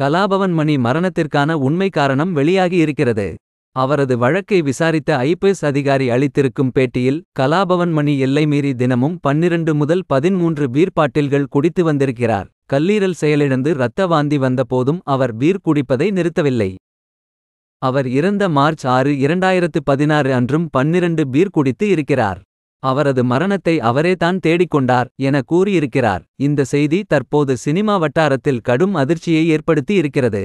கலாபவன் மணி மரணத்திற்கான உண்மை காரணம் வெளியாகி இருக்கிறது அவரது வழக்கை விசாரித்த ஐபிஎஸ் அதிகாரி அளித்திருக்கும் பேட்டியில் கலாபவன் மணி எல்லை மீறி தினமும் பன்னிரண்டு முதல் பதிமூன்று பீர் பாட்டில்கள் குடித்து வந்திருக்கிறார் கல்லீரல் செயலிழந்து இரத்த வாந்தி வந்தபோதும் அவர் பீர் குடிப்பதை நிறுத்தவில்லை அவர் இறந்த மார்ச் ஆறு இரண்டாயிரத்து பதினாறு அன்றும் பன்னிரண்டு பீர் குடித்து இருக்கிறார் அவரது மரணத்தை அவரே தான் தேடிக்கொண்டார் என கூறியிருக்கிறார் இந்த செய்தி தற்போது சினிமா வட்டாரத்தில் கடும் அதிர்ச்சியை ஏற்படுத்தி இருக்கிறது